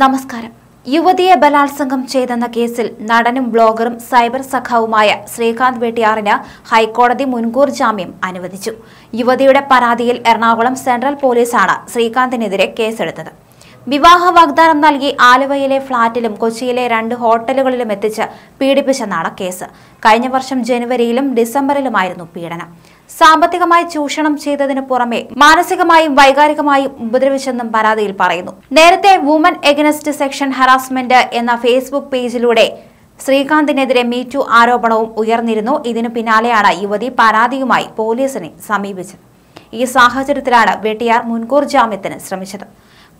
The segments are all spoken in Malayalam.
നമസ്കാരം യുവതിയെ ബലാത്സംഗം ചെയ്തെന്ന കേസിൽ നടനും ബ്ലോഗറും സൈബർ സഖാവുമായ ശ്രീകാന്ത് വെട്ടിയാറിന് ഹൈക്കോടതി മുൻകൂർ ജാമ്യം അനുവദിച്ചു യുവതിയുടെ പരാതിയിൽ എറണാകുളം സെൻട്രൽ പോലീസാണ് ശ്രീകാന്തിനെതിരെ കേസെടുത്തത് വിവാഹ വാഗ്ദാനം നൽകി ആലുവയിലെ ഫ്ളാറ്റിലും കൊച്ചിയിലെ രണ്ട് ഹോട്ടലുകളിലും എത്തിച്ച് പീഡിപ്പിച്ചെന്നാണ് കേസ് കഴിഞ്ഞ വർഷം ജനുവരിയിലും ഡിസംബറിലുമായിരുന്നു പീഡനം സാമ്പത്തികമായി ചൂഷണം ചെയ്തതിന് പുറമെ മാനസികമായും വൈകാരികമായും ഉപദ്രവിച്ചെന്നും പരാതിയിൽ പറയുന്നു നേരത്തെ വുമൻ എഗനസ്റ്റ് സെക്ഷൻ ഹറാസ്മെന്റ് എന്ന ഫേസ്ബുക്ക് പേജിലൂടെ ശ്രീകാന്തിനെതിരെ മീറ്റു ആരോപണവും ഉയർന്നിരുന്നു ഇതിനു പിന്നാലെയാണ് യുവതി പരാതിയുമായി പോലീസിനെ സമീപിച്ചത് ഈ സാഹചര്യത്തിലാണ് വെട്ടിയാർ മുൻകൂർ ജാമ്യത്തിന് ശ്രമിച്ചത്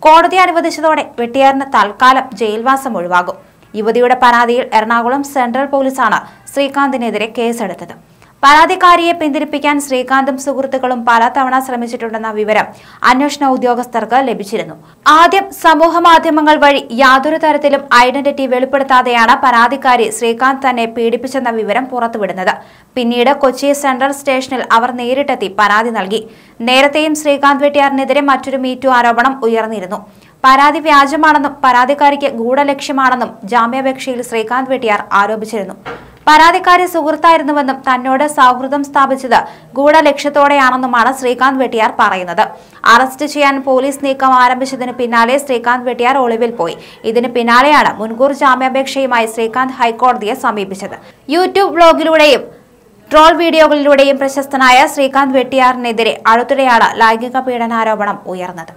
കോടതി അനുവദിച്ചതോടെ വെട്ടിയാറിന് തൽക്കാലം ജയിൽവാസം ഒഴിവാകും യുവതിയുടെ പരാതിയിൽ എറണാകുളം സെൻട്രൽ പോലീസാണ് ശ്രീകാന്തിനെതിരെ കേസെടുത്തത് പരാതിക്കാരിയെ പിന്തിരിപ്പിക്കാൻ ശ്രീകാന്തും സുഹൃത്തുക്കളും പലതവണ ശ്രമിച്ചിട്ടുണ്ടെന്ന വിവരം അന്വേഷണ ഉദ്യോഗസ്ഥർക്ക് ലഭിച്ചിരുന്നു ആദ്യം സമൂഹ മാധ്യമങ്ങൾ വഴി യാതൊരു തരത്തിലും ഐഡന്റിറ്റി വെളിപ്പെടുത്താതെയാണ് പരാതിക്കാരി ശ്രീകാന്ത് തന്നെ പീഡിപ്പിച്ചെന്ന വിവരം പുറത്തുവിടുന്നത് പിന്നീട് കൊച്ചി സെൻട്രൽ സ്റ്റേഷനിൽ അവർ നേരിട്ടെത്തി പരാതി നൽകി നേരത്തെയും ശ്രീകാന്ത് വെട്ടിയാറിനെതിരെ മറ്റൊരു മീറ്റു ആരോപണം ഉയർന്നിരുന്നു പരാതി വ്യാജമാണെന്നും പരാതിക്കാരിക്ക് ഗൂഢലക്ഷ്യമാണെന്നും ജാമ്യാപേക്ഷയിൽ ശ്രീകാന്ത് വെട്ടിയാർ ആരോപിച്ചിരുന്നു പരാതിക്കാരി സുഹൃത്തായിരുന്നുവെന്നും തന്നോട് സൗഹൃദം സ്ഥാപിച്ചത് ഗൂഢലക്ഷ്യത്തോടെയാണെന്നുമാണ് ശ്രീകാന്ത് വെട്ടിയാർ പറയുന്നത് അറസ്റ്റ് ചെയ്യാൻ പോലീസ് നീക്കം ആരംഭിച്ചതിന് പിന്നാലെ ശ്രീകാന്ത് വെട്ടിയാർ ഒളിവിൽ പോയി ഇതിന് പിന്നാലെയാണ് മുൻകൂർ ജാമ്യാപേക്ഷയുമായി ശ്രീകാന്ത് ഹൈക്കോടതിയെ സമീപിച്ചത് യൂട്യൂബ് വ്ലോഗിലൂടെയും ട്രോൾ വീഡിയോകളിലൂടെയും പ്രശസ്തനായ ശ്രീകാന്ത് വെട്ടിയാറിനെതിരെ അടുത്തിടെയാണ് ലൈംഗിക പീഡനാരോപണം ഉയർന്നത്